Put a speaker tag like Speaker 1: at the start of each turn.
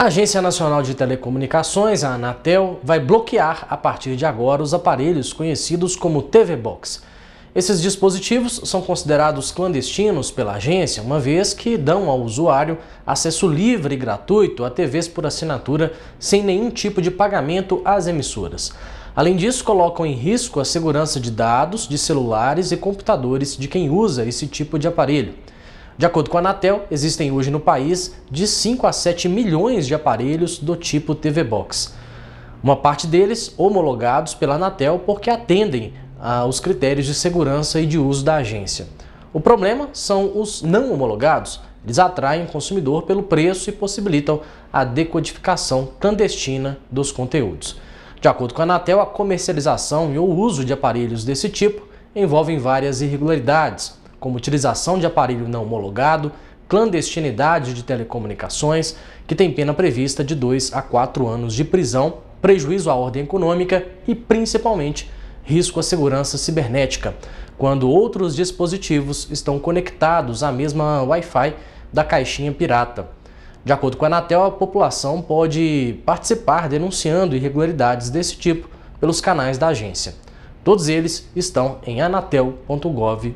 Speaker 1: A Agência Nacional de Telecomunicações, a Anatel, vai bloquear a partir de agora os aparelhos conhecidos como TV Box. Esses dispositivos são considerados clandestinos pela agência, uma vez que dão ao usuário acesso livre e gratuito a TVs por assinatura sem nenhum tipo de pagamento às emissoras. Além disso, colocam em risco a segurança de dados de celulares e computadores de quem usa esse tipo de aparelho. De acordo com a Anatel, existem hoje no país de 5 a 7 milhões de aparelhos do tipo TV Box. Uma parte deles homologados pela Anatel porque atendem aos ah, critérios de segurança e de uso da agência. O problema são os não homologados. Eles atraem o consumidor pelo preço e possibilitam a decodificação clandestina dos conteúdos. De acordo com a Anatel, a comercialização e o uso de aparelhos desse tipo envolvem várias irregularidades, como utilização de aparelho não homologado, clandestinidade de telecomunicações, que tem pena prevista de 2 a 4 anos de prisão, prejuízo à ordem econômica e, principalmente, risco à segurança cibernética, quando outros dispositivos estão conectados à mesma Wi-Fi da caixinha pirata. De acordo com a Anatel, a população pode participar denunciando irregularidades desse tipo pelos canais da agência. Todos eles estão em anatel.gov.br.